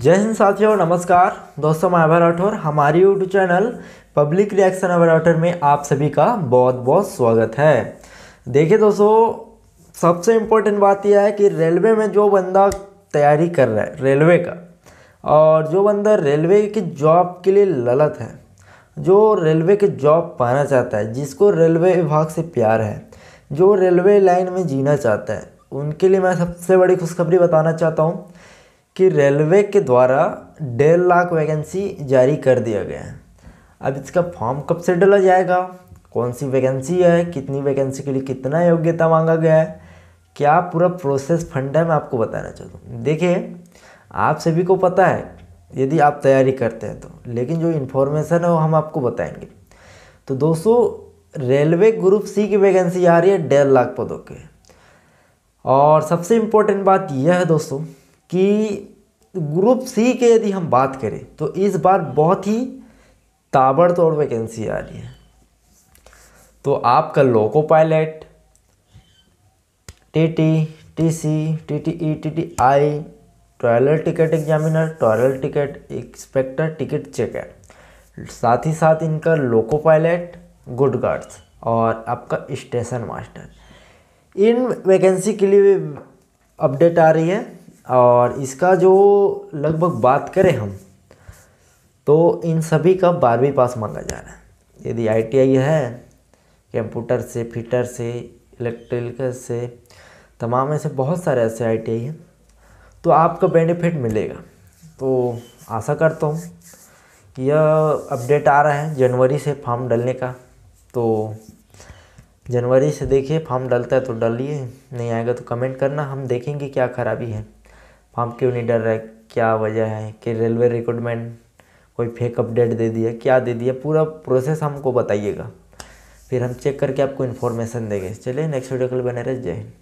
जय हिंद साथियों नमस्कार दोस्तों मैं अभय राठौर हमारी YouTube channel public reaction Abhay Rathore में आप सभी का बहुत बहुत स्वागत है देखिए दोस्तों सबसे इम्पोर्टेंट बात यह है कि रेलवे में जो बंदा तैयारी कर रहा है रेलवे का और जो बंदा रेलवे की जॉब के लिए ललत है जो रेलवे की जॉब पाना चाहता है जिसको रेलवे विभाग से प्यार है जो रेलवे लाइन में जीना चाहता है उनके लिए मैं सबसे बड़ी खुशखबरी बताना चाहता हूँ कि रेलवे के द्वारा डेढ़ लाख वैकेंसी जारी कर दिया गया है अब इसका फॉर्म कब से डला जाएगा कौन सी वैकेंसी है कितनी वैकेंसी के लिए कितना योग्यता मांगा गया है क्या पूरा प्रोसेस फंड है मैं आपको बताना चाहता हूँ देखिए आप सभी को पता है यदि आप तैयारी करते हैं तो लेकिन जो इन्फॉर्मेशन है वो हम आपको बताएंगे तो दोस्तों रेलवे ग्रुप सी की वैकेंसी आ रही है डेढ़ लाख पदों के और सबसे इम्पोर्टेंट बात यह है दोस्तों कि ग्रुप सी के यदि हम बात करें तो इस बार बहुत ही ताबड़तोड़ वैकेंसी आ रही है तो आपका loco pilot T T T C T T E T T I trial ticket examiner trailer ticket inspector ticket checker साथ ही साथ इनका लोको पायलट गुड गार्ड्स और आपका स्टेशन मास्टर इन वैकेंसी के लिए अपडेट आ रही है और इसका जो लगभग बात करें हम तो इन सभी का बारहवीं पास मांगा जा रहा है यदि आईटीआई है कंप्यूटर से फिटर से इलेक्ट्रिकल से तमाम ऐसे बहुत सारे ऐसे आईटीआई हैं तो आपका बेनिफिट मिलेगा तो आशा करता हूँ कि यह अपडेट आ रहा है जनवरी से फॉर्म डलने का तो जनवरी से देखिए फॉर्म डलता है तो डालिए नहीं आएगा तो कमेंट करना हम देखेंगे क्या खराबी है हम क्यों नहीं डर रहे क्या वजह है कि रेलवे रिक्रूटमेंट कोई फेक अपडेट दे दिया क्या दे दिया पूरा प्रोसेस हमको बताइएगा फिर हम चेक करके आपको इन्फॉर्मेशन देंगे चलिए नेक्स्ट वीडियो कल बने रहे जय हिंद